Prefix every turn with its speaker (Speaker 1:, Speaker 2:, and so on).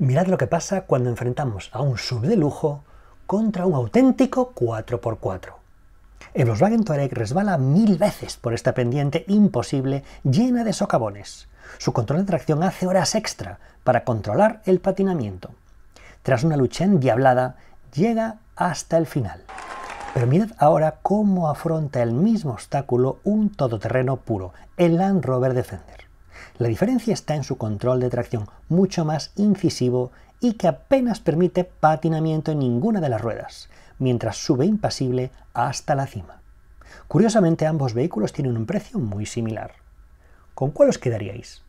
Speaker 1: Mirad lo que pasa cuando enfrentamos a un sub de lujo contra un auténtico 4x4. El Volkswagen Touareg resbala mil veces por esta pendiente imposible llena de socavones. Su control de tracción hace horas extra para controlar el patinamiento. Tras una lucha endiablada, llega hasta el final. Pero mirad ahora cómo afronta el mismo obstáculo un todoterreno puro, el Land Rover Defender. La diferencia está en su control de tracción, mucho más incisivo y que apenas permite patinamiento en ninguna de las ruedas, mientras sube impasible hasta la cima. Curiosamente ambos vehículos tienen un precio muy similar. ¿Con cuál os quedaríais?